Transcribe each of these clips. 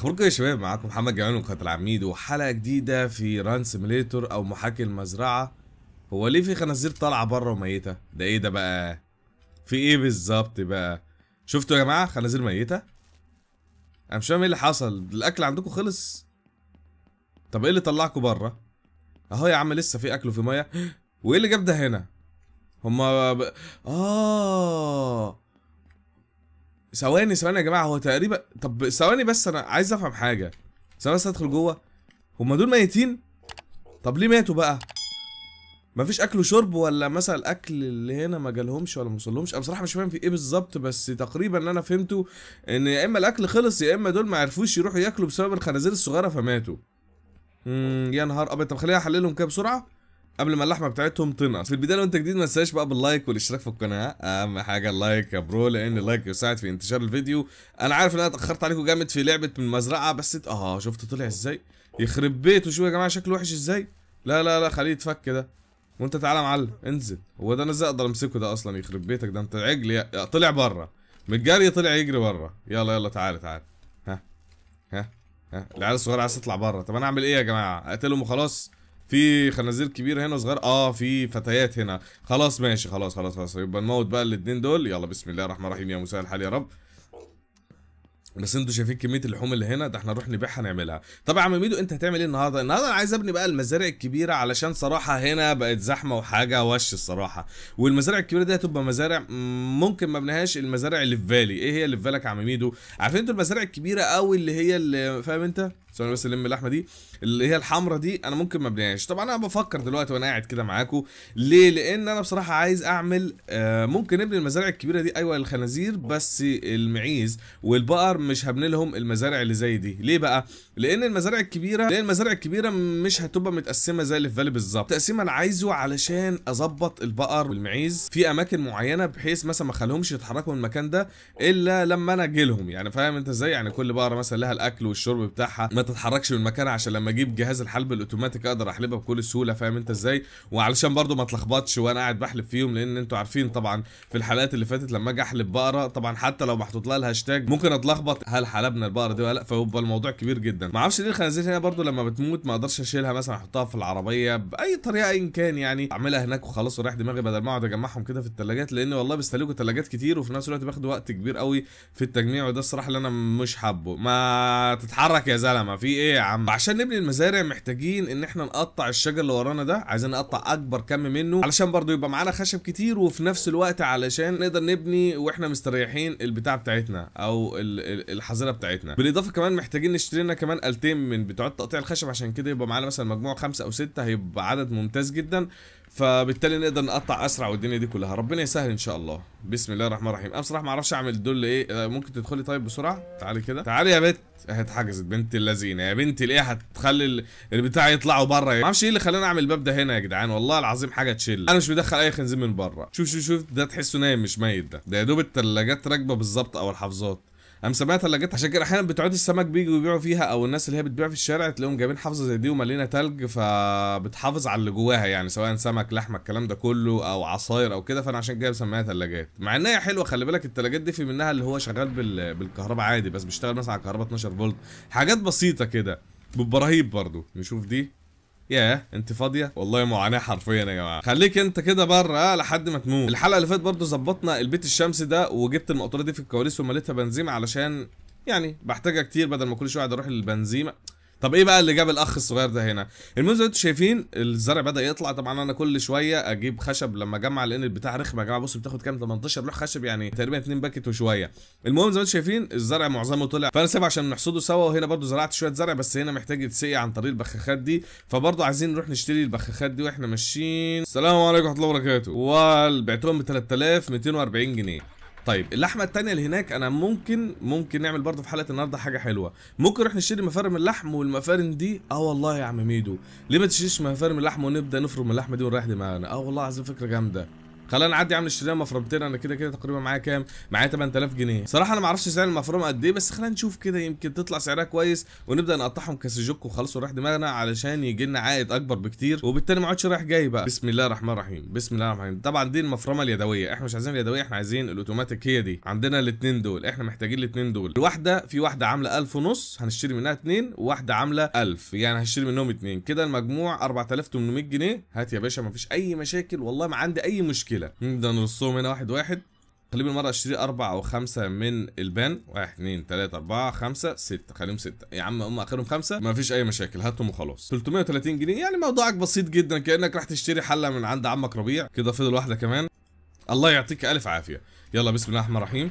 اخباركم يا شباب معاكم محمد جمال من قناه العميد وحلقه جديده في ران سيميليتور او محاكي المزرعه هو ليه في خنازير طالعه بره وميته ده ايه ده بقى في ايه بالظبط بقى شفتوا يا جماعه خنازير ميته انا مش فاهم ايه اللي حصل الاكل عندكم خلص طب ايه اللي طلعكم بره اهو يا عم لسه في اكل وفي ميه وايه اللي جاب ده هنا هما ب... اه ثواني ثواني يا جماعه هو تقريبا طب ثواني بس انا عايز افهم حاجه ثواني بس ادخل جوه هما دول ميتين طب ليه ماتوا بقى مفيش اكل وشرب ولا مثلا الاكل اللي هنا ما جالهمش ولا ما وصلهمش انا بصراحه مش فاهم في ايه بالظبط بس تقريبا اللي انا فهمته ان يا اما الاكل خلص يا اما دول ما عرفوش يروحوا ياكلوا بسبب الخنازير الصغيره فماتوا امم يا نهار ابيض طب خليني احللهم كده بسرعه قبل ما اللحمه بتاعتهم تنقص في البدايه لو انت جديد ما تنساش بقى باللايك والاشتراك في القناه اهم حاجه اللايك يا برو لان اللايك يساعد في انتشار الفيديو انا عارف ان انا اتاخرت عليكم جامد في لعبه من المزرعه بس اه شفت طلع ازاي يخرب بيته شوف يا جماعه شكله وحش ازاي لا لا لا خليه يتفك ده وانت تعالى معلم انزل هو ده انا ازاي اقدر امسكه ده اصلا يخرب بيتك ده انت عجل طلع بره من الجري طلع يجري بره يلا يلا تعالى تعالى ها ها ها العيال الصغيره عايزه تطلع بره طب انا اعمل ايه يا جماعه اقتلهم وخلاص في خنازير كبيره هنا وصغار اه في فتيات هنا خلاص ماشي خلاص خلاص خلاص يبقى نموت بقى الاثنين دول يلا بسم الله الرحمن الرحيم يا مساء الحال يا رب بس انتوا شايفين كميه اللحوم اللي هنا ده احنا نروح نبيعها نعملها طب يا عم ميدو انت هتعمل ايه النهارده النهارده انا عايز ابني بقى المزارع الكبيره علشان صراحه هنا بقت زحمه وحاجه وش الصراحه والمزارع الكبيره دي هتبقى مزارع ممكن ما ابنيهاش المزارع اللي في بالي ايه هي اللي في بالك يا عم ميدو عارفين انتوا المزارع الكبيره قوي اللي هي اللي فاهم انت ثواني بس الم اللحمه دي اللي هي الحمرة دي انا ممكن ما ابنيهاش طبعا انا بفكر دلوقتي وانا قاعد كده معاكم ليه لان انا بصراحه عايز اعمل آه ممكن ابني المزارع الكبيره دي ايوه الخنازير بس المعيز والبقر مش هبني لهم المزارع اللي زي دي ليه بقى لان المزارع الكبيره لان المزارع الكبيره مش هتبقى متقسمه زي اللي في فالي بالظبط التقسيم انا عايزه علشان اظبط البقر والمعيز في اماكن معينه بحيث مثلا ما اخليهمش يتحركوا من المكان ده الا لما انا اجي لهم يعني فاهم انت ازاي يعني كل بقره مثلا لها الاكل والشرب بتاعها ما تتحركش من مكانها عشان لما اجيب جهاز الحلب الاوتوماتيك اقدر احلبها بكل سهوله فاهم انت ازاي وعلشان برده ما اتلخبطش وانا قاعد بحلب فيهم لان انتوا عارفين طبعا في الحلقات اللي فاتت لما اجي احلب بقره طبعا حتى لو محطوط لها الهاشتاج ممكن اتلخبط هل حلبنا البقره دي ولا لا فهو الموضوع كبير جدا ما اعرفش ليه الخنازير هنا برضو لما بتموت ما اقدرش اشيلها مثلا احطها في العربيه باي طريقه ان كان يعني اعملها هناك وخلاص وريح دماغي بدل ما اقعد اجمعهم كده في الثلاجات لان والله بيستهلكوا ثلاجات كتير وفي نفس الوقت باخدوا وقت كبير قوي في التجميع وده الصراحه اللي انا مش حابه ما تتحرك يا زلمه في ايه يا عم عشان نبني المزارع محتاجين ان احنا نقطع الشجر اللي ورانا ده عايزين نقطع اكبر كم منه علشان برضو يبقى معانا خشب كتير وفي نفس الوقت علشان نقدر نبني واحنا مستريحين البتاع بتاعتنا او الحظيره بتاعتنا بالاضافه كمان محتاجين نشتري لنا كمان مثلا آلتين من بتوع تقطيع الخشب عشان كده يبقى معانا مثلا مجموعة خمسة أو ستة هيبقى عدد ممتاز جدا فبالتالي نقدر نقطع أسرع والدنيا دي كلها ربنا يسهل إن شاء الله بسم الله الرحمن الرحيم أنا بصراحة ما أعرفش أعمل دول إيه آه، ممكن تدخلي طيب بسرعة تعالي كده تعالي يا بت اهي اتحجزت بنت اللذينه يا بنت الايه هتخلي البتاع يطلعوا بره ما اعرفش ايه اللي خلاني اعمل الباب ده هنا يا جدعان والله العظيم حاجه تشل انا مش بدخل اي خنزير من بره شوف شوف شوف ده تحسه نايم مش ميت ده ده يا دوب الثلاجات راكبه بالظبط او الحافظات قام اللي ثلاجات عشان كده احيانا بتعود السمك بيجوا يبيعوا فيها او الناس اللي هي بتبيع في الشارع تلاقيهم جايبين حافظه زي دي ومالينا تلج فبتحافظ على اللي جواها يعني سواء سمك لحمه الكلام ده كله او عصاير او كده فانا عشان كده مسميها ثلاجات مع ان هي حلوه خلي بالك الثلاجات دي في منها اللي هو شغال بال... بالكهرباء عادي بس بيشتغل مثلا على كهرباء 12 فولت حاجات بسيطه كده بتبقى رهيب برضه نشوف دي ياه انت فاضيه والله معاناه حرفيا يا جماعه خليك انت كده بره لحد ما تموت الحلقه اللي فاتت برضو ظبطنا البيت الشمسي ده وجبت المقطوره دي في الكواليس ومليتها بنزيمه علشان يعني بحتاجها كتير بدل ما كل شويه اروح للبنزيمه طب ايه بقى اللي جاب الاخ الصغير ده هنا المهم زي ما انتم شايفين الزرع بدا يطلع طبعا انا كل شويه اجيب خشب لما اجمع لان البتاع رخم يا جماعه بصوا بتاخد كام 18 لوح خشب يعني تقريبا 2 باكت وشويه المهم زي ما انتم شايفين الزرع معظمه طلع فانا سايبه عشان نحصده سوا وهنا برده زرعت شويه زرع بس هنا محتاج يتسقي عن طريق البخاخات دي فبرده عايزين نروح نشتري البخاخات دي واحنا ماشيين السلام عليكم ورحمه الله وبركاته وبعتهم ب 3240 جنيه طيب اللحمه التانية اللي هناك انا ممكن ممكن نعمل برضه في حلقه النهارده حاجه حلوه ممكن نروح نشتري مفارم اللحم والمفارم دي اه والله يا عم ميدو ليه ما تشتريش مفارم اللحم ونبدا نفرم اللحمه دي ونريح دماغنا اه والله عايز فكره جامده خلينا نعدي عامل اشترينا مفرمتين انا كده كده تقريبا معايا كام معايا 8000 جنيه صراحه انا ما اعرفش سعر المفرمه قد ايه بس خلينا نشوف كده يمكن تطلع سعرها كويس ونبدا نقطعهم كسجوك وخلاص ونروح دماغنا علشان يجي لنا عائد اكبر بكتير وبالتالي ما اقعدش رايح جاي بقى بسم الله الرحمن الرحيم بسم الله الرحمن الرحيم طبعا دي المفرمه اليدويه احنا مش عايزين اليدويه احنا عايزين الاوتوماتيك هي دي عندنا الاثنين دول احنا محتاجين الاثنين دول الواحده في واحده عامله 1000 ونص هنشتري منها اثنين وواحده عامله 1000 يعني هشتري منهم اثنين كده المجموع 4800 جنيه هات يا باشا فيش اي مشاكل والله ما عندي اي مشكله الليله نبدا نرصهم هنا واحد واحد تقريبا مرة اشتري اربع او خمسة من البان واحد اثنين ثلاثه اربعة خمسة ستة خليهم ستة يا عم هم اخرهم خمسة مفيش اي مشاكل هاتهم وخلاص 330 جنيه يعني موضوعك بسيط جدا كانك راح تشتري حلة من عند عمك ربيع كده فضل واحدة كمان الله يعطيك الف عافية يلا بسم الله الرحمن الرحيم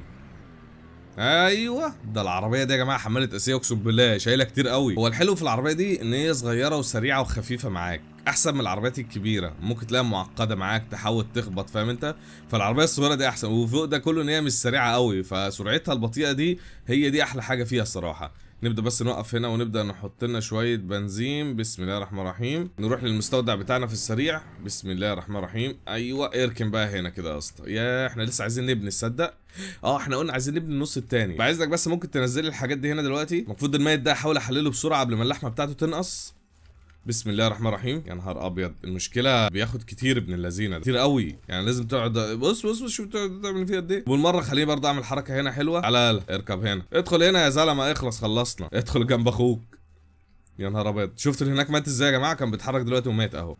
ايوه ده العربيه دي يا جماعه حملت اسيا اقسم بالله شايله كتير قوي هو الحلو في العربيه دي ان هي صغيره وسريعه وخفيفه معاك احسن من العربيات الكبيره ممكن تلاقيها معقده معاك تحاول تخبط فاهم انت فالعربيه الصغيره دي احسن وفوق ده كله ان هي مش سريعه قوي فسرعتها البطيئه دي هي دي احلى حاجه فيها الصراحه نبدا بس نوقف هنا ونبدا نحط لنا شويه بنزين بسم الله الرحمن الرحيم نروح للمستودع بتاعنا في السريع بسم الله الرحمن الرحيم ايوه اركن بقى هنا كده يا اسطى يا احنا لسه عايزين نبني تصدق اه احنا قلنا عايزين نبني النص الثاني عايزك بس ممكن تنزل الحاجات دي هنا دلوقتي المفروض الميت ده احاول احلله بسرعه قبل ما اللحمه بتاعته تنقص بسم الله الرحمن الرحيم يا نهار ابيض المشكله بياخد كتير ابن اللذينه كتير قوي يعني لازم تقعد بص بص بص شوف بتقعد تعمل فيها قد ايه والمره خليه برضه اعمل حركه هنا حلوه على اركب هنا ادخل هنا يا زلمه اخلص خلصنا ادخل جنب اخوك يا نهار ابيض شفت اللي هناك مات ازاي يا جماعه كان بيتحرك دلوقتي ومات اهو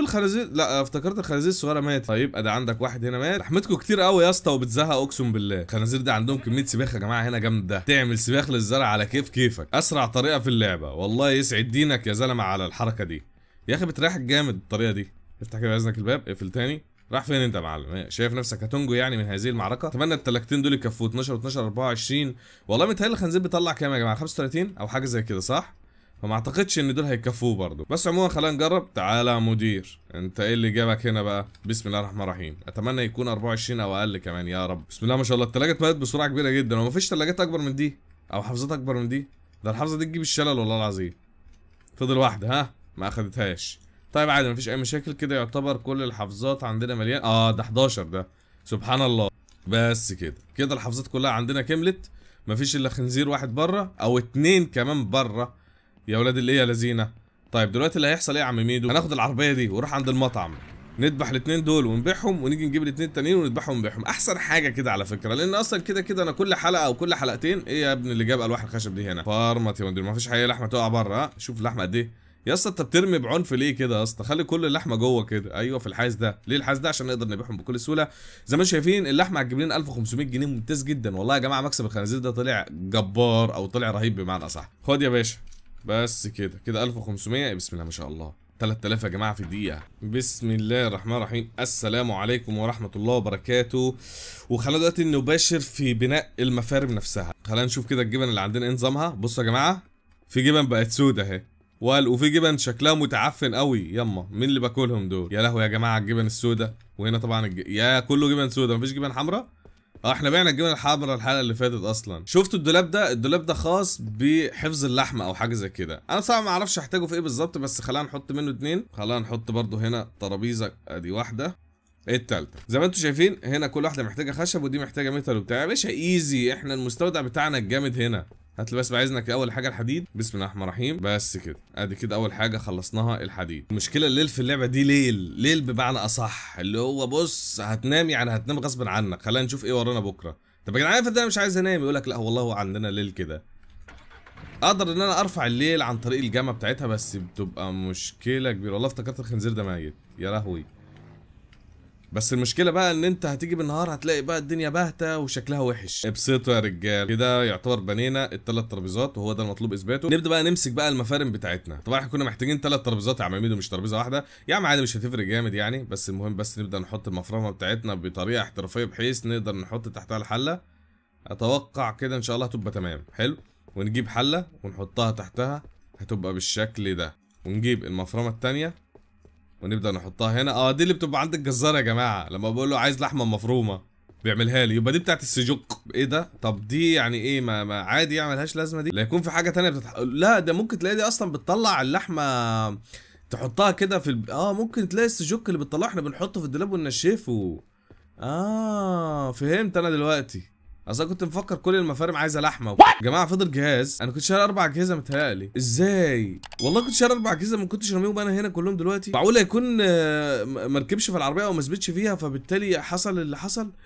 والخنازير لا افتكرت الخنازير الصغيره مات طيب ده عندك واحد هنا مات رحمتكم كتير قوي يا اسطى وبتزهق اقسم بالله الخنازير ده عندهم كميه سباخ يا جماعه هنا جامده تعمل سباخ للزرع على كيف كيفك اسرع طريقه في اللعبه والله يسعد دينك يا زلمه على الحركه دي يا اخي بتريحك جامد الطريقه دي افتح كده باذنك الباب اقفل تاني راح فين انت يا معلم؟ إيه، شايف نفسك هتنجو يعني من هذه المعركه؟ اتمنى التلاكتين دول يكفوا 12 و12 24 والله متهيألي الخنزير بيطلع كام يا جماعه؟ 35 او حاجه زي كده صح؟ فما اعتقدش ان دول هيكفوه برضه بس عموما خلينا نجرب تعالى مدير انت ايه اللي جابك هنا بقى بسم الله الرحمن الرحيم اتمنى يكون 24 او اقل كمان يا رب بسم الله ما شاء الله الثلاجه اتملت بسرعه كبيره جدا ومفيش ثلاجات اكبر من دي او حافظات اكبر من دي ده الحافظه دي تجيب الشلل والله العظيم فضل واحده ها ما اخدتهاش طيب عادي مفيش اي مشاكل كده يعتبر كل الحافظات عندنا مليان اه ده 11 ده سبحان الله بس كده كده الحافظات كلها عندنا كملت مفيش الا خنزير واحد بره او اتنين كمان بره يا ولاد الايه يا لذينه طيب دلوقتي اللي هيحصل ايه يا عم ميدو هناخد العربيه دي ونروح عند المطعم نذبح الاثنين دول ونبيعهم ونيجي نجيب الاثنين التانيين ونذبحهم ونبيعهم احسن حاجه كده على فكره لان اصلا كده كده انا كل حلقه او كل حلقتين ايه يا ابني اللي جاب الواح الخشب دي هنا فارمت يا مدير ما فيش حقيقه لحمه تقع بره ها شوف اللحمه قد ايه يا اسطى انت بترمي بعنف ليه كده يا اسطى خلي كل اللحمه جوه كده ايوه في الحاز ده ليه الحاز ده عشان نقدر نبيعهم بكل سهوله زي ما انتم شايفين اللحمه هتجيب لنا 1500 جنيه ممتاز جدا والله يا جماعه مكسب الخنازير ده طلع جبار او طلع رهيب بمعنى اصح خد يا باشا بس كده كده 1500 بسم الله ما شاء الله 3000 يا جماعه في دقيقه بسم الله الرحمن الرحيم السلام عليكم ورحمه الله وبركاته وخلينا دلوقتي نباشر في بناء المفارم نفسها خلينا نشوف كده الجبن اللي عندنا ايه نظامها بصوا يا جماعه في جبن بقت سودة اهي وقال وفي جبن شكلها متعفن قوي يما مين اللي باكلهم دول يا لهوي يا جماعه الجبن السودة وهنا طبعا الج... يا كله جبن سودة مفيش جبن حمراء اه احنا بعنا الجبنه الحمراء الحلقه اللي فاتت اصلا شفتوا الدولاب ده الدولاب ده خاص بحفظ اللحمه او حاجه زي كده انا صعب ما اعرفش احتاجه في ايه بالظبط بس خلينا نحط منه اتنين خلينا نحط برده هنا ترابيزه ادي واحده ايه التالتة زي ما انتم شايفين هنا كل واحده محتاجه خشب ودي محتاجه متر وبتاع يا باشا ايزي احنا المستودع بتاعنا الجامد هنا هات بس بعزنك اول حاجه الحديد بسم الله الرحمن الرحيم بس كده ادي كده اول حاجه خلصناها الحديد المشكله الليل في اللعبه دي ليل ليل بمعنى اصح اللي هو بص هتنام يعني هتنام غصب عنك خلينا نشوف ايه ورانا بكره طب يا جدعان انا مش عايز انام يقول لك لا والله هو عندنا ليل كده اقدر ان انا ارفع الليل عن طريق الجامعه بتاعتها بس بتبقى مشكله كبيره والله افتكرت الخنزير ده ميت يا لهوي بس المشكله بقى ان انت هتيجي بالنهار هتلاقي بقى الدنيا باهته وشكلها وحش ابسطوا يا رجال كده يعتبر بنينا الثلاث ترابيزات وهو ده المطلوب اثباته نبدا بقى نمسك بقى المفارم بتاعتنا طبعا احنا كنا محتاجين ثلاث ترابيزات يا عم ميدو مش ترابيزه واحده يا عم عادي مش هتفرق جامد يعني بس المهم بس نبدا نحط المفرمه بتاعتنا بطريقه احترافيه بحيث نقدر نحط تحتها الحله اتوقع كده ان شاء الله هتبقى تمام حلو ونجيب حله ونحطها تحتها هتبقى بالشكل ده ونجيب المفرمه الثانيه ونبدا نحطها هنا اه دي اللي بتبقى عند الجزاره يا جماعه لما بقول له عايز لحمه مفرومه بيعملها لي يبقى دي بتاعت السجق ايه ده طب دي يعني ايه ما, ما عادي يعملهاش يعني لازمه دي لا يكون في حاجه تانية بتتح... لا ده ممكن تلاقي دي اصلا بتطلع اللحمه تحطها كده في ال... اه ممكن تلاقي السجق اللي بتطلعه احنا بنحطه في الدولاب وننشفه اه فهمت انا دلوقتي اصل كنت مفكر كل المفارم عايزه لحمه يا جماعه فضل جهاز انا كنت شاري اربع اجهزه متهيألي ازاي والله كنت شاري اربع اجهزه ما كنتش راميهم انا هنا كلهم دلوقتي معقول هيكون آه، ما ركبش في العربيه او ما ثبتش فيها فبالتالي حصل اللي حصل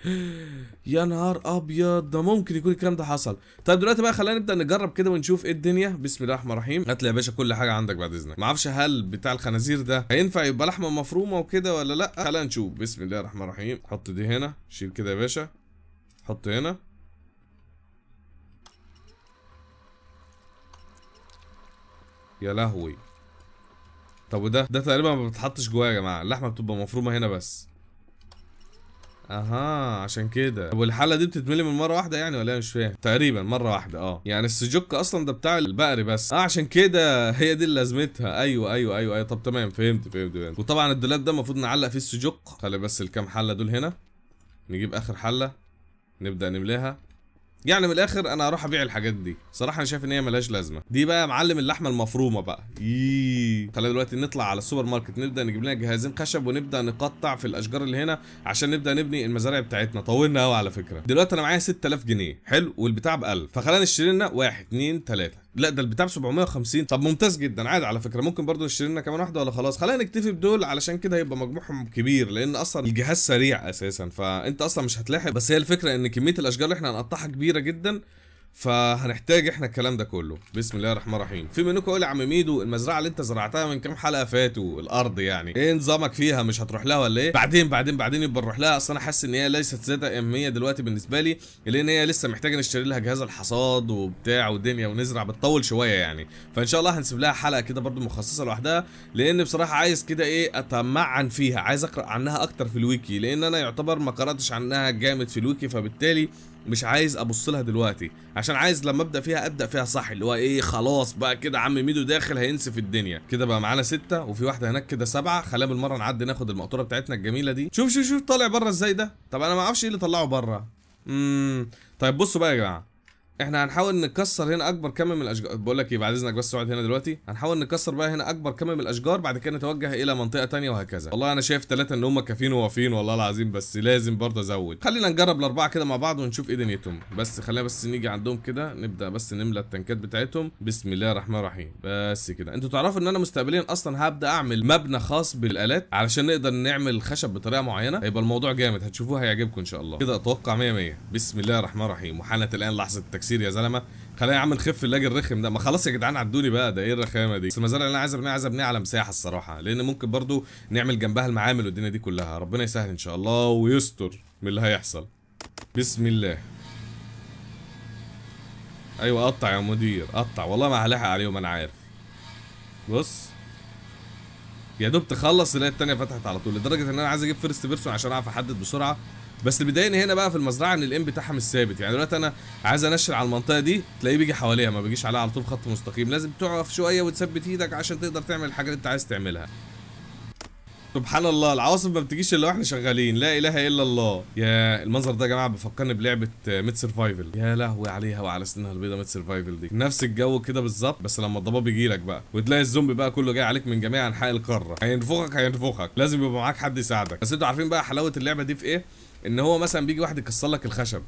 يا نهار ابيض ده ممكن يكون الكلام ده حصل طيب دلوقتي بقى خلينا نبدا نجرب كده ونشوف ايه الدنيا بسم الله الرحمن الرحيم هات لي يا باشا كل حاجه عندك بعد اذنك ما اعرفش هل بتاع الخنازير ده هينفع يبقى لحمه مفرومه وكده ولا لا خلينا نشوف بسم الله الرحمن الرحيم حط دي هنا شيل كده يا باشا حط هنا يا لهوي طب وده ده تقريبا ما بتحطش جواه يا جماعه اللحمه بتبقى مفرومه هنا بس اها عشان كده طب والحله دي بتتملي من مره واحده يعني ولا إيه؟ مش فاهم تقريبا مره واحده اه يعني السجوك اصلا ده بتاع البقري بس اه عشان كده هي دي اللي لازمتها أيوة, ايوه ايوه ايوه طب تمام فهمت فهمت, فهمت. وطبعا الدولاب ده المفروض نعلق فيه السجوك خلي بس الكام حله دول هنا نجيب اخر حله نبدا نملاها يعني من الاخر انا هروح ابيع الحاجات دي صراحه انا شايف ان هي ملهاش لازمه دي بقى معلم اللحمه المفرومه بقى يييي خلينا دلوقتي نطلع على السوبر ماركت نبدا نجيب لنا جهازين خشب ونبدا نقطع في الاشجار اللي هنا عشان نبدا نبني المزارع بتاعتنا طولنا قوي على فكره دلوقتي انا معايا 6000 جنيه حلو والبتاع ب 1000 فخلينا نشتري لنا 1 2 3 لا ده البتاع ب 750 طب ممتاز جدا عادي على فكره ممكن برضه نشتري لنا كمان واحده ولا خلاص خلينا نكتفي بدول علشان كده هيبقى مجموعهم كبير لان اصلا الجهاز سريع اساسا فانت اصلا مش هتلاحق بس هي الفكره ان كميه الاشجار اللي احنا هنقطعها كبيره جدا فهنحتاج احنا الكلام ده كله بسم الله الرحمن الرحيم في منكم يقول يا عم ميدو المزرعه اللي انت زرعتها من كام حلقه فاتوا الارض يعني ايه نظامك فيها مش هتروح لها ولا ايه بعدين بعدين بعدين يبقى نروح لها اصل انا حاسس ان هي ليست ذات اهميه دلوقتي بالنسبه لي لان هي لسه محتاجه نشتري لها جهاز الحصاد وبتاع ودنيا ونزرع بتطول شويه يعني فان شاء الله هنسيب لها حلقه كده برده مخصصه لوحدها لان بصراحه عايز كده ايه اتمعن فيها عايز اقرا عنها اكتر في الويكي لان انا يعتبر ما قراتش عنها جامد في الويكي فبالتالي مش عايز ابص لها دلوقتي عشان عايز لما ابدا فيها ابدا فيها صح اللي هو ايه خلاص بقى كده عم ميدو داخل هينسف الدنيا كده بقى معانا ستة وفي واحده هناك كده سبعة خلينا بالمره نعدي ناخد المقطوره بتاعتنا الجميله دي شوف شوف شوف طالع بره ازاي ده طب انا ما اعرفش ايه اللي طلعه بره امم طيب بصوا بقى يا جماعه احنا هنحاول نكسر هنا اكبر كم من الاشجار بقول لك ايه بعد اذنك بس اقعد هنا دلوقتي هنحاول نكسر بقى هنا اكبر كم من الاشجار بعد كده نتوجه الى منطقه ثانيه وهكذا والله انا شايف ثلاثه ان هم كافيين ووافيين والله العظيم بس لازم برضه ازود خلينا نجرب الاربعه كده مع بعض ونشوف ايه دنيتهم بس خلينا بس نيجي عندهم كده نبدا بس نملى التنكات بتاعتهم بسم الله الرحمن الرحيم بس كده انتوا تعرفوا ان انا مستقبليا اصلا هبدا اعمل مبنى خاص بالالات علشان نقدر نعمل خشب بطريقه معينه هيبقى الموضوع جامد هتشوفوه هيعجبكم ان شاء الله كده اتوقع 100 100 بسم الله الرحمن الرحيم وحانت الان لحظه تكسير يا زلمه خلينا يا عم نخف اللاج الرخم ده ما خلاص يا جدعان عدوني بقى ده ايه الرخامه دي بس المزارع اللي انا عايز ابنيها عايز ابنيها على مساحه الصراحه لان ممكن برضو نعمل جنبها المعامل والدنيا دي كلها ربنا يسهل ان شاء الله ويستر من اللي هيحصل بسم الله ايوه قطع يا مدير قطع والله ما هلاحق عليهم انا عارف بص يا دوب تخلص الايه الثانيه فتحت على طول لدرجة ان انا عايز اجيب فيرست بيرسون عشان اعرف احدد بسرعة بس اللي بيضايقني هنا بقى في المزرعه ان الام بتاعها مش ثابت يعني دلوقتي انا عايز انشر على المنطقه دي تلاقيه بيجي حواليها ما بيجيش عليها على طول خط مستقيم لازم تقف شويه وتثبت ايدك عشان تقدر تعمل الحاجه اللي انت عايز تعملها سبحان الله العواصف ما بتجيش الا واحنا شغالين لا اله الا الله يا المنظر ده يا جماعه بيفكرني بلعبه ميت سرفايفل يا لهوي عليها وعلى سنها البيضه ميت سرفايفل دي نفس الجو كده بالظبط بس لما الضباب يجي لك بقى وتلاقي الزومبي بقى كله جاي عليك من جميع انحاء القاره هينفخك هينفخك لازم يبقى معاك حد يساعدك بس انتوا عارفين بقى حلاوه اللعبه دي في ايه ان هو مثلا بيجي واحد يكسر لك الخشب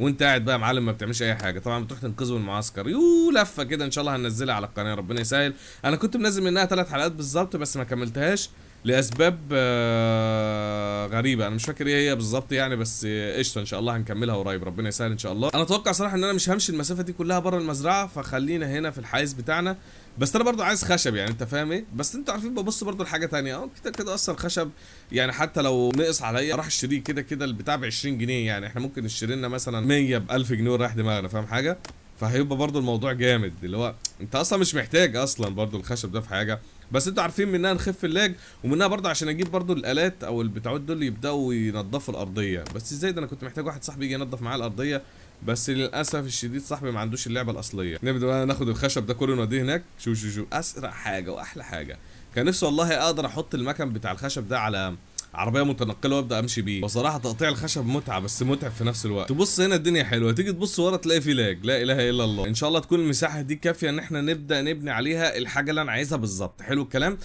وانت قاعد بقى معلم ما بتعملش اي حاجه طبعا بتروح تنقذه من المعسكر يو لفه كده ان شاء الله هننزلها على القناه ربنا يسهل انا كنت منزل منها ثلاث حلقات بالظبط بس ما كملتهاش لاسباب آه، غريبه انا مش فاكر ايه هي بالظبط يعني بس قشطه ان شاء الله هنكملها قريب ربنا يسهل ان شاء الله انا اتوقع صراحه ان انا مش همشي المسافه دي كلها بره المزرعه فخلينا هنا في الحيز بتاعنا بس انا برضو عايز خشب يعني انت فاهم ايه بس انتوا عارفين ببص برضو لحاجه ثانيه اه كده كده اصلا خشب يعني حتى لو نقص عليا راح اشتريه كده كده البتاع ب 20 جنيه يعني احنا ممكن نشتري لنا مثلا 100 ب 1000 جنيه ورايح دماغنا فاهم حاجه فهيبقى برضو الموضوع جامد اللي هو انت اصلا مش محتاج اصلا برضو الخشب ده في حاجه بس انتوا عارفين منها نخف اللاج ومنها برضه عشان اجيب برضه الالات او البتاعات دول يبداوا ينضفوا الارضيه بس ازاي ده انا كنت محتاج واحد صاحبي يجي ينضف معايا الارضيه بس للاسف الشديد صاحبي ما عندوش اللعبه الاصليه نبدا بقى ناخد الخشب ده كله نوديه هناك شوف شوف شوف اسرع حاجه واحلى حاجه كان نفسي والله اقدر احط المكن بتاع الخشب ده على عربيه متنقله وابدا امشي بيه بصراحه تقطيع الخشب متعه بس متعب في نفس الوقت تبص هنا الدنيا حلوه تيجي تبص ورا تلاقي في لاج لا اله الا الله ان شاء الله تكون المساحه دي كافيه ان احنا نبدا نبني عليها الحاجه اللي انا عايزها بالظبط حلو الكلام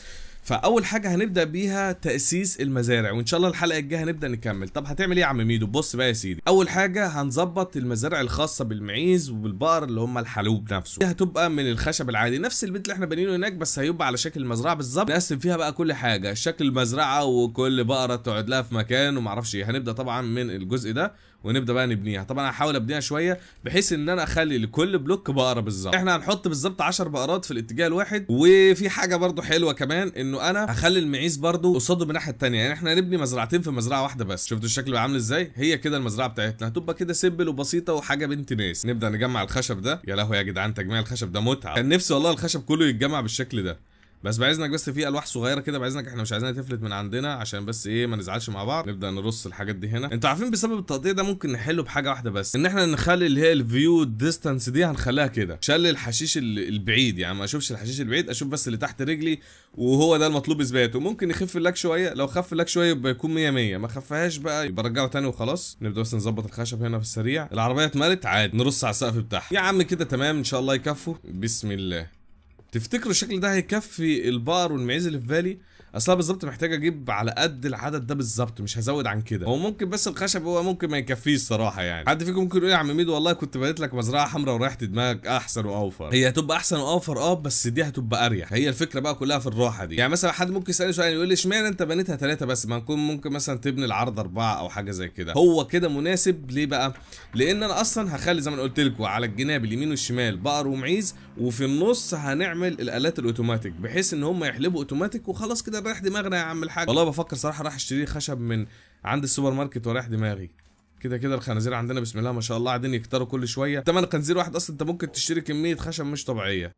فاول حاجه هنبدا بيها تاسيس المزارع وان شاء الله الحلقه الجايه هنبدا نكمل طب هتعمل ايه يا عم ميدو بص بقى يا سيدي اول حاجه هنظبط المزارع الخاصه بالمعيز وبالبقر اللي هم الحلوب نفسه دي هتبقى من الخشب العادي نفس البيت اللي احنا بنينه هناك بس هيبقى على شكل المزرعه بالظبط نقسم فيها بقى كل حاجه شكل المزرعه وكل بقره تقعد لها في مكان ومعرفش ايه هنبدا طبعا من الجزء ده ونبدا بقى نبنيها طبعا هحاول ابنيها شويه بحيث ان انا اخلي لكل بلوك بقره بالظبط احنا هنحط بالظبط 10 بقرات في الاتجاه الواحد وفي حاجه برده حلوه كمان انه انا هخلي المعيز برده قصاده من الناحيه الثانيه يعني احنا هنبني مزرعتين في مزرعه واحده بس شفتوا الشكل بقى عامل ازاي هي كده المزرعه بتاعتنا هتبقى كده سيمبل وبسيطه وحاجه بنت ناس نبدا نجمع الخشب ده يا لهوي يا جدعان تجميع الخشب ده متعه كان نفسي والله الخشب كله يتجمع بالشكل ده بس بعايزنك بس في الواح صغيره كده بعايزنك احنا مش عايزينها تفلت من عندنا عشان بس ايه ما نزعلش مع بعض نبدا نرص الحاجات دي هنا انتوا عارفين بسبب التقطيع ده ممكن نحله بحاجه واحده بس ان احنا نخلي اللي هي الفيو ديستانس دي هنخليها كده شل الحشيش البعيد يعني ما اشوفش الحشيش البعيد اشوف بس اللي تحت رجلي وهو ده المطلوب اثباته ممكن يخف اللاك شويه لو خف اللاك شويه يبقى يكون 100 100 ما خفهاش بقى يبقى رجعه ثاني وخلاص نبدا بس نظبط الخشب هنا في السريع العربيه اتملت عادي نرص على السقف بتاعها يا عم كده تمام ان شاء الله يكفوا بسم الله تفتكروا الشكل ده هيكفي البار والمعيز اللي في بالي اصلا بالظبط محتاج اجيب على قد العدد ده بالظبط مش هزود عن كده هو ممكن بس الخشب هو ممكن ما يكفيش صراحه يعني حد فيكم ممكن يقول إيه يا عم ميدو والله كنت بنيت لك مزرعه حمراء وريحت دماغك احسن واوفر هي هتبقى احسن واوفر اه بس دي هتبقى اريح هي الفكره بقى كلها في الراحه دي يعني مثلا حد ممكن يسالني سؤال يقول لي اشمعنى انت بنيتها ثلاثه بس ما نكون ممكن مثلا تبني العرض اربعه او حاجه زي كده هو كده مناسب ليه بقى لان انا اصلا هخلي زي ما قلت لكم على الجناب اليمين والشمال بقر ومعيز وفي النص هنعمل الالات الاوتوماتيك بحيث ان هم يحلبوا اوتوماتيك وخلاص كده رايح دماغنا يا عم الحاج والله بفكر صراحه راح اشتري خشب من عند السوبر ماركت ورايح دماغي كده كده الخنازير عندنا بسم الله ما شاء الله قاعدين يكتروا كل شويه تمن خنزير واحد اصلا انت ممكن تشتري كميه خشب مش طبيعيه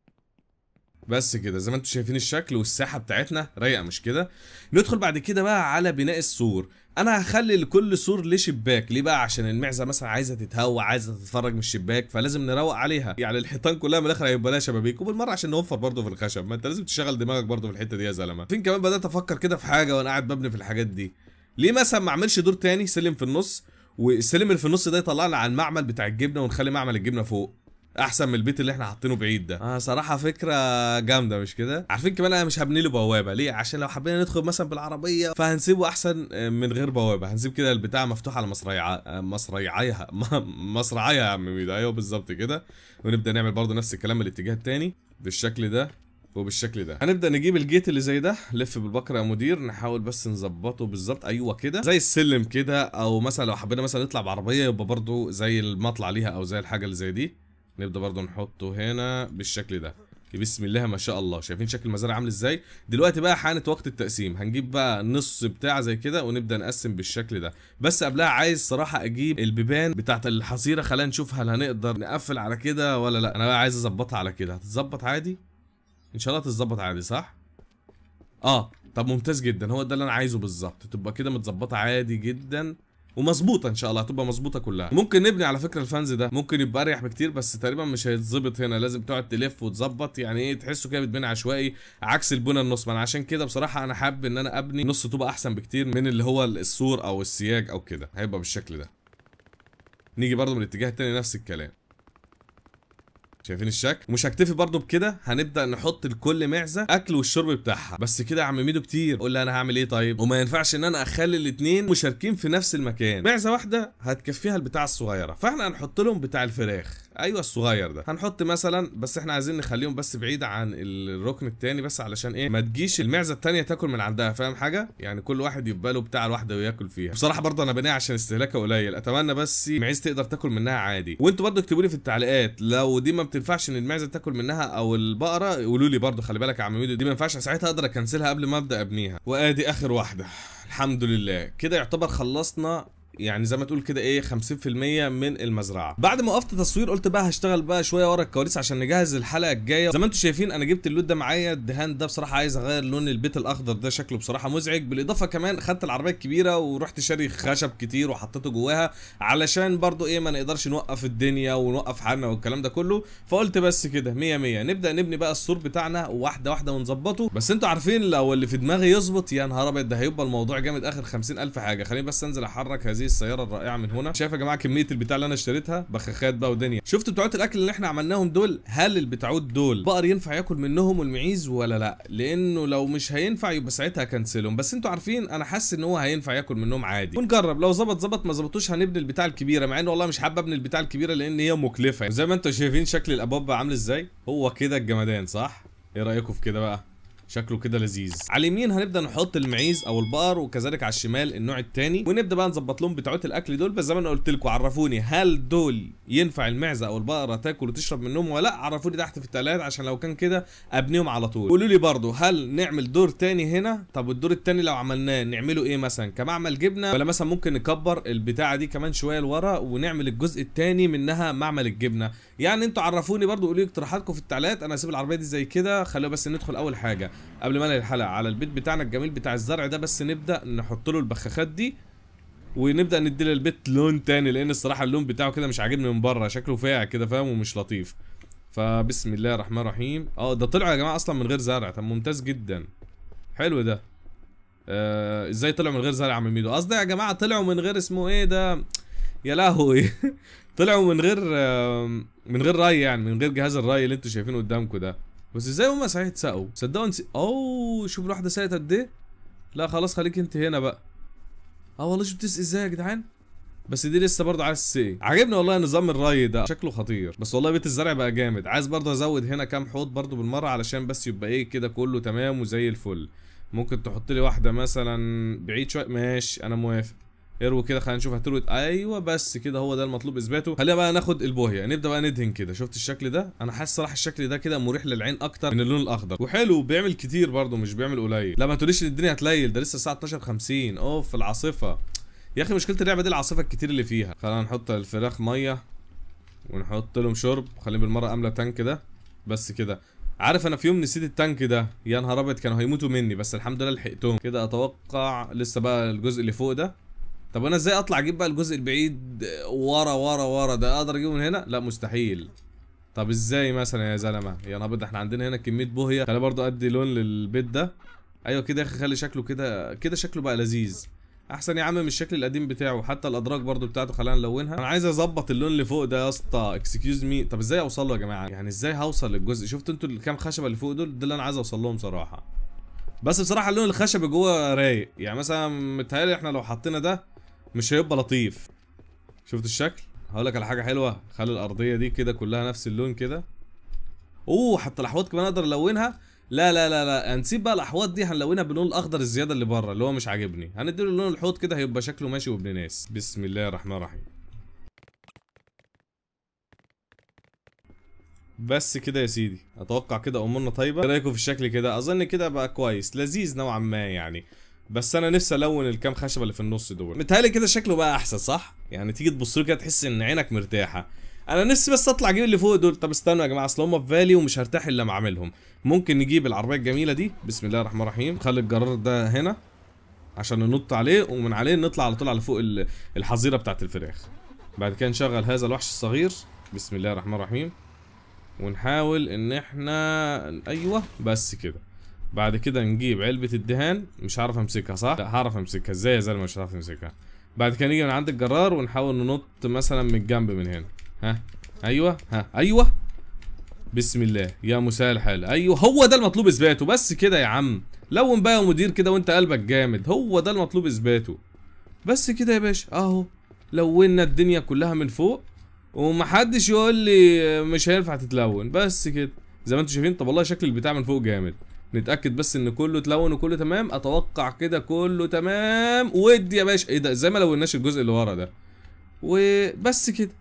بس كده زي ما انتم شايفين الشكل والساحه بتاعتنا رايقه مش كده ندخل بعد كده بقى على بناء السور انا هخلي لكل سور ليه شباك ليه بقى عشان المعزه مثلا عايزه تتهوى عايزه تتفرج من الشباك فلازم نروق عليها يعني الحيطان كلها من الاخر هيبقى لها شبابيك وبالمره عشان نوفر برضه في الخشب ما انت لازم تشغل دماغك برضه في الحته دي يا زلمه فين كمان بدات افكر كده في حاجه وانا قاعد ببني في الحاجات دي ليه مثلا ما اعملش دور تاني سلم في النص والسلم اللي في النص ده يطلعنا على المعمل بتاع الجبنه ونخلي معمل الجبنه فوق احسن من البيت اللي احنا حاطينه بعيد ده آه صراحه فكره جامده مش كده عارفين كمان انا مش هبني له بوابه ليه عشان لو حبينا ندخل مثلا بالعربيه فهنسيبه احسن آه، من غير بوابه هنسيب كده البتاع مفتوح على مصريع آه، مصريعيها مصرعيها يا عم ميدو ايوه بالظبط كده ونبدا نعمل برضه نفس الكلام الاتجاه التاني بالشكل ده وبالشكل ده هنبدا نجيب الجيت اللي زي ده لف بالبكره يا مدير نحاول بس نظبطه بالظبط ايوه كده زي السلم كده او مثلا لو حبينا مثلا نطلع بعربيه يبقى برضه زي المطلع ليها او زي الحاجه اللي زي دي نبدا برضو نحطه هنا بالشكل ده بسم الله ما شاء الله شايفين شكل المزارع عامل ازاي دلوقتي بقى حانه وقت التقسيم هنجيب بقى نص بتاع زي كده ونبدا نقسم بالشكل ده بس قبلها عايز صراحه اجيب البيبان بتاعه الحصيره خلينا نشوف هل هنقدر نقفل على كده ولا لا انا بقى عايز اظبطها على كده هتتظبط عادي ان شاء الله هتتظبط عادي صح اه طب ممتاز جدا هو ده اللي انا عايزه بالظبط تبقى كده متظبطه عادي جدا ومظبوطه ان شاء الله هتبقى مظبوطه كلها ممكن نبني على فكره الفانز ده ممكن يبقى اريح بكتير بس تقريبا مش هيتظبط هنا لازم تقعد تلف وتظبط يعني ايه تحسه كده بتبني عشوائي عكس البنى النص ما عشان كده بصراحه انا حابب ان انا ابني نص طوبه احسن بكتير من اللي هو السور او السياج او كده هيبقى بالشكل ده نيجي برضه من الاتجاه التاني نفس الكلام شايفين الشكل ومش هكتفي برضو بكده هنبدا نحط لكل معزه اكل والشرب بتاعها بس كده يا عم ميدو كتير قول لي انا هعمل ايه طيب وما ينفعش ان انا اخلي الاثنين مشاركين في نفس المكان معزه واحده هتكفيها البتاع الصغيره فاحنا هنحط لهم بتاع الفراخ ايوه الصغير ده هنحط مثلا بس احنا عايزين نخليهم بس بعيد عن الركن الثاني بس علشان ايه ما تجيش المعزه الثانيه تاكل من عندها فاهم حاجه يعني كل واحد يبقى له بتاع لوحده وياكل فيها بصراحه برضه انا بنيها عشان استهلاكها قليل اتمنى بس معيز تقدر تاكل منها عادي وانتوا برضه اكتبوا لي في التعليقات لو دي ما بتنفعش ان المعزه تاكل منها او البقره قولوا لي برضه خلي بالك يا عم ميدو دي ما ينفعش ساعتها اقدر اكنسلها قبل ما ابدا ابنيها وادي اخر واحده الحمد لله كده يعتبر خلصنا يعني زي ما تقول كده ايه 50% من المزرعه بعد ما وقفت تصوير قلت بقى هشتغل بقى شويه ورا الكواليس عشان نجهز الحلقه الجايه زي ما انتم شايفين انا جبت اللود ده معايا الدهان ده بصراحه عايز اغير لون البيت الاخضر ده شكله بصراحه مزعج بالاضافه كمان خدت العربيه الكبيره ورحت شاري خشب كتير وحطيته جواها علشان برضو ايه ما نقدرش نوقف الدنيا ونوقف حالنا والكلام ده كله فقلت بس كده 100 100 نبدا نبني بقى السور بتاعنا واحده واحده ونظبطه بس انتوا عارفين لو اللي في دماغي يظبط يا نهار ابيض ده هيبقى الموضوع جامد اخر 50000 حاجه خليني بس انزل احرك هذه السياره الرائعه من هنا شايف يا جماعه كميه البتاع اللي انا اشتريتها بخاخات بقى ودنيا شفتوا بتوعات الاكل اللي احنا عملناهم دول هل البتعود دول بقر ينفع ياكل منهم المعيز ولا لا لانه لو مش هينفع يبقى ساعتها كنسلهم بس انتوا عارفين انا حاسس ان هو هينفع ياكل منهم عادي ونجرب لو ظبط ظبط ما ظبطوش هنبني البتاع الكبيره مع ان والله مش حابب ابني البتاع الكبيره لان هي مكلفه زي ما انتوا شايفين شكل الابواب عامل ازاي هو كده الجمدان صح ايه رايكم في كده بقى شكله كده لذيذ على اليمين هنبدا نحط المعيز او البقر وكذلك على الشمال النوع الثاني ونبدا بقى نظبط لهم بتوعات الاكل دول بس زي ما انا قلت لكم عرفوني هل دول ينفع المعزه او البقره تاكل وتشرب منهم ولا عرفوني تحت في التعليقات عشان لو كان كده ابنيهم على طول قولوا لي برده هل نعمل دور ثاني هنا طب والدور الثاني لو عملناه نعمله ايه مثلا كمعمل جبنه ولا مثلا ممكن نكبر البتاعه دي كمان شويه لورا ونعمل الجزء الثاني منها معمل الجبنه يعني انتوا عرفوني برده قولوا لي اقتراحاتكم في التعليقات انا هسيب العربيه دي زي كده خلوها بس ندخل اول حاجه قبل ما انهي الحلقه على البيت بتاعنا الجميل بتاع الزرع ده بس نبدا نحط له البخاخات دي ونبدا ندي للبيت لون تاني لان الصراحه اللون بتاعه كده مش عاجبني من بره شكله فاقع كده فاهم ومش لطيف فبسم الله الرحمن الرحيم اه ده طلع يا جماعه اصلا من غير زرع طب ممتاز جدا حلو ده آه ازاي طلعوا من غير زرع يا عم ميدو قصدي يا جماعه طلعوا من غير اسمه ايه ده يا لهوي طلعوا من غير آه من غير ري يعني من غير جهاز الري اللي انتوا شايفينه قدامكم ده بس ازاي هما صحيح اتسقوا صدقوا نسي اوه شوف الواحده سقت قد ايه لا خلاص خليك انت هنا بقى اه والله شوف بتسقي ازاي يا جدعان بس دي لسه برضه عايز سي عاجبني والله نظام الري ده شكله خطير بس والله بيت الزرع بقى جامد عايز برضه ازود هنا كام حوض برضه بالمره علشان بس يبقى ايه كده كله تمام وزي الفل ممكن تحط لي واحده مثلا بعيد شويه ماشي انا موافق اروي كده خلينا نشوف هتروي ايوه بس كده هو ده المطلوب اثباته خلينا بقى ناخد البوهيه يعني نبدا بقى ندهن كده شفت الشكل ده انا حاسس صراحه الشكل ده كده مريح للعين اكتر من اللون الاخضر وحلو بيعمل كتير برده مش بيعمل قليل لا ما تقوليش ان الدنيا هتليل ده لسه الساعه 12 50 اوف العاصفه يا اخي مشكله اللعبه دي العاصفه الكتير اللي فيها خلينا نحط الفراخ ميه ونحط لهم شرب خليهم بالمره املى تانك ده بس كده عارف انا في يوم نسيت التانك ده يا نهار ابيض كانوا هيموتوا مني بس الحمد لله لحقتهم كده اتوقع لسه بقى الجزء اللي فوق ده طب انا ازاي اطلع اجيب بقى الجزء البعيد ورا ورا ورا ده اقدر اجيبه من هنا لا مستحيل طب ازاي مثلا يا زلمه يا نبض احنا عندنا هنا كميه بوهيه خلي برضو ادي لون للبيت ده ايوه كده يا اخي خلي شكله كده كده شكله بقى لذيذ احسن يا عم من الشكل القديم بتاعه حتى الادراج برضو بتاعته خلينا نلونها انا عايز اظبط اللون اللي فوق ده يا اسطى اكسكيوز مي طب ازاي اوصل له يا جماعه يعني ازاي هوصل للجزء شفتوا انتوا الكام خشبه اللي فوق دول ده اللي انا عايز اوصل لهم صراحه بس بصراحه اللون الخشبي جوه رايق يعني مثلا متهيألي احنا لو حطينا ده مش هيبقى لطيف شفت الشكل هقول لك على حاجه حلوه خلي الارضيه دي كده كلها نفس اللون كده اوه حتى الاحواض كمان اقدر الونها لا لا لا لا هنسيب بقى الاحواض دي هنلونها باللون الاخضر الزياده اللي بره اللي هو مش عاجبني هنديله لون الحوض كده هيبقى شكله ماشي وابن ناس بسم الله الرحمن الرحيم بس كده يا سيدي اتوقع كده امورنا طيبه ايه رايكم في الشكل كده اظن كده بقى كويس لذيذ نوعا ما يعني بس انا نفسي الون الكام خشبه اللي في النص دول متهيألي كده شكله بقى احسن صح يعني تيجي تبص له كده تحس ان عينك مرتاحه انا نفسي بس اطلع اجيب اللي فوق دول طب استنوا يا جماعه اصل هم في بالي ومش هرتاح الا ما اعملهم ممكن نجيب العربيه الجميله دي بسم الله الرحمن الرحيم نخلي الجرار ده هنا عشان ننط عليه ومن عليه نطلع على طول على فوق الحظيره بتاعت الفراخ بعد كده نشغل هذا الوحش الصغير بسم الله الرحمن الرحيم ونحاول ان احنا ايوه بس كده بعد كده نجيب علبة الدهان مش هعرف امسكها صح؟ لا هعرف امسكها ازاي يا زلمة مش هعرف امسكها بعد كده نيجي من عند الجرار ونحاول ننط مثلا من الجنب من هنا ها ايوه ها ايوه بسم الله يا مساء الحال ايوه هو ده المطلوب اثباته بس كده يا عم لون بقى يا مدير كده وانت قلبك جامد هو ده المطلوب اثباته بس كده يا باشا اهو لونا الدنيا كلها من فوق ومحدش يقول لي مش هينفع تتلون بس كده زي ما انتم شايفين طب والله شكل البتاع من فوق جامد نتاكد بس ان كله اتلون وكله تمام اتوقع كده كله تمام ودي يا باشا ايه ده ازاي ما لوناش الجزء اللي ورا ده وبس كده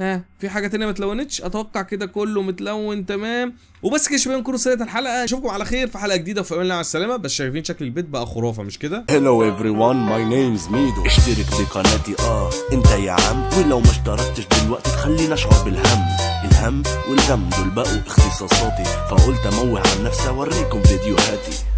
ها في حاجه تانية ما اتلونتش اتوقع كده كله متلون تمام وبس كده شباب نكون وصلنا الحلقه اشوفكم على خير في حلقه جديده وفي امان الله على السلامه بس شايفين شكل البيت بقى خرافه مش كده هلو ايفري ون ماي نيمز ميدو اشترك في قناتي اه انت يا عم ولو ما اشتركتش دلوقتي تخليني اشعر بالهم الهم والغم دول بقوا اختصاصاتي فقلت اموه عن نفسي اوريكم فيديوهاتي